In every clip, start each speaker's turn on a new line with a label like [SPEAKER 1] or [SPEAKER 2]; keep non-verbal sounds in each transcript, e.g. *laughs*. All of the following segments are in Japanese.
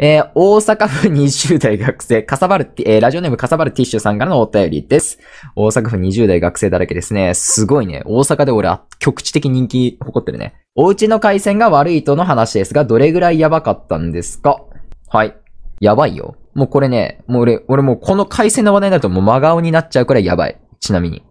[SPEAKER 1] えー、大阪府20代学生、かさばる、えー、ラジオネームかさばるティッシュさんからのお便りです。大阪府20代学生だらけですね。すごいね。大阪で俺、局地的人気誇ってるね。お家の回線が悪いとの話ですが、どれぐらいやばかったんですかはい。やばいよ。もうこれね、もう俺、俺もうこの回線の話題になるともう真顔になっちゃうくらいやばい。ちなみに。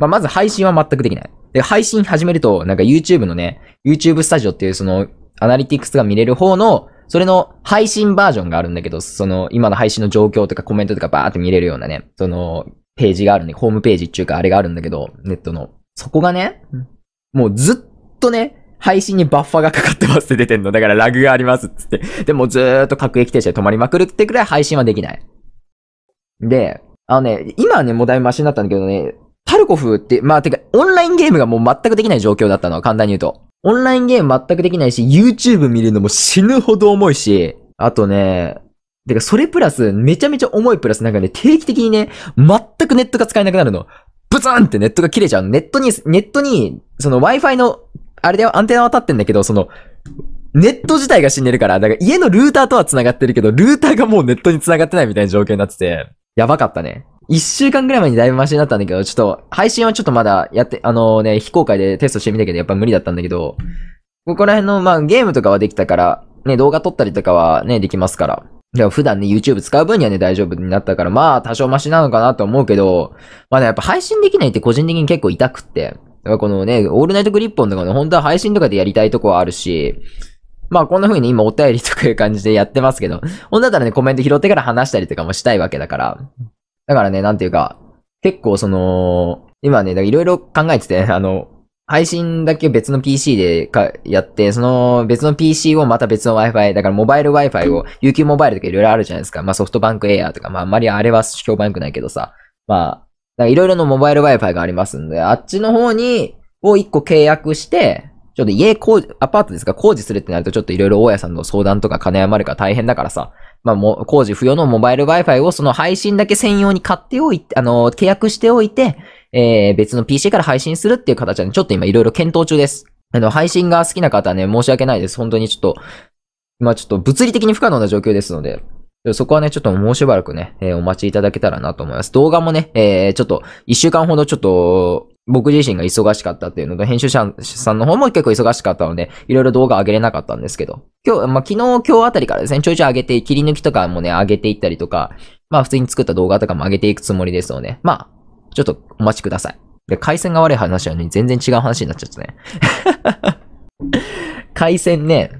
[SPEAKER 1] まあ、まず配信は全くできない。で、配信始めると、なんか YouTube のね、YouTube スタジオっていうその、アナリティクスが見れる方の、それの配信バージョンがあるんだけど、その、今の配信の状況とかコメントとかバーって見れるようなね、その、ページがあるね、ホームページっていうかあれがあるんだけど、ネットの。そこがね、もうずっとね、配信にバッファがかかってますって出てんの。だからラグがありますっつって。でもずーっと各駅停車で止まりまくるってくらい配信はできない。で、あのね、今はね、もうだいぶマシになったんだけどね、タルコフって、まあてか、オンラインゲームがもう全くできない状況だったの、簡単に言うと。オンラインゲーム全くできないし、YouTube 見るのも死ぬほど重いし、あとね、てかそれプラス、めちゃめちゃ重いプラスなんかね、定期的にね、全くネットが使えなくなるの。ブツンってネットが切れちゃうネットに、ネットに、その Wi-Fi の、あれでアンテナは立ってんだけど、その、ネット自体が死んでるから、だから家のルーターとは繋がってるけど、ルーターがもうネットに繋がってないみたいな状況になってて、やばかったね。一週間ぐらい前にだいぶマシになったんだけど、ちょっと、配信はちょっとまだやって、あのー、ね、非公開でテストしてみたけど、やっぱ無理だったんだけど、ここら辺の、まあ、ゲームとかはできたから、ね、動画撮ったりとかはね、できますから。でも普段ね、YouTube 使う分にはね、大丈夫になったから、まあ、多少マシなのかなと思うけど、まあね、やっぱ配信できないって個人的に結構痛くって。だからこのね、オールナイトグリッポンとかね、本当は配信とかでやりたいとこはあるし、まあこんな風に今お便りとかいう感じでやってますけど、ほんだったらね、コメント拾ってから話したりとかもしたいわけだから、だからね、なんていうか、結構その、今ね、いろいろ考えてて、*laughs* あの、配信だけ別の PC でかやって、その別の PC をまた別の Wi-Fi、だからモバイル Wi-Fi を、UQ モバイルとかいろいろあるじゃないですか。まあソフトバンクエアとか、まああんまりあれは評判良くないけどさ。まあ、いろいろのモバイル Wi-Fi がありますんで、あっちの方に、を一個契約して、ちょっと家工事、アパートですか、工事するってなるとちょっといろいろ大家さんの相談とか金余るから大変だからさ。まあ、も工事不要のモバイル Wi-Fi をその配信だけ専用に買っておいて、あの、契約しておいて、えー、別の PC から配信するっていう形で、ちょっと今いろいろ検討中です。あの、配信が好きな方はね、申し訳ないです。本当にちょっと、あ、ちょっと物理的に不可能な状況ですので、そこはね、ちょっともうしばらくね、えー、お待ちいただけたらなと思います。動画もね、えー、ちょっと、一週間ほどちょっと、僕自身が忙しかったっていうのと、編集者さんの方も結構忙しかったので、いろいろ動画上げれなかったんですけど、今日、まあ、昨日、今日あたりからですね、ちょいちょい上げて、切り抜きとかもね、上げていったりとか、まあ、普通に作った動画とかも上げていくつもりですので、まあ、ちょっとお待ちください。で、回線が悪い話なのに全然違う話になっちゃったね。*laughs* 回線ね、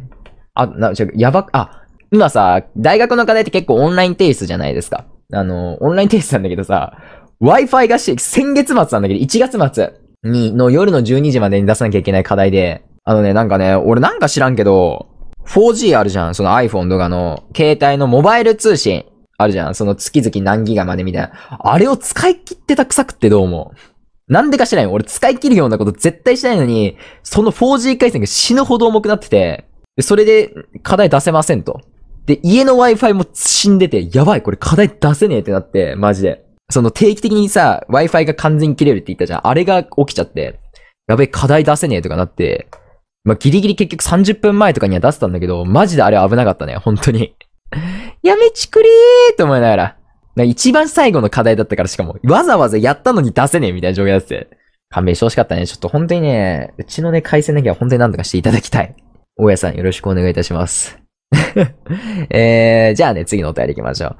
[SPEAKER 1] あ、な、ちょ、やば、あ、今さ、大学の課題って結構オンライン提出じゃないですか。あの、オンライン提出なんだけどさ、Wi-Fi が先月末なんだけど、1月末に、の夜の12時までに出さなきゃいけない課題で、あのね、なんかね、俺なんか知らんけど、4G あるじゃん。その iPhone とかの、携帯のモバイル通信あるじゃん。その月々何ギガまでみたいな。あれを使い切ってた臭くってどう思うなんでか知らんよ。俺使い切るようなこと絶対しないのに、その 4G 回線が死ぬほど重くなってて、それで課題出せませんと。で、家の Wi-Fi も死んでて、やばい、これ課題出せねえってなって、マジで。その定期的にさ、Wi-Fi が完全に切れるって言ったじゃん。あれが起きちゃって、やべえ、課題出せねえとかなって、まあ、ギリギリ結局30分前とかには出せたんだけど、マジであれ危なかったね、本当に *laughs* やめちくりーと思いながら。な一番最後の課題だったからしかも、わざわざやったのに出せねえみたいな状況だって。勘弁してほしかったね。ちょっと本当にね、うちのね、回線だけは本当に何とかしていただきたい。大家さんよろしくお願いいたします。*laughs* えー、じゃあね、次のお便り行きましょう。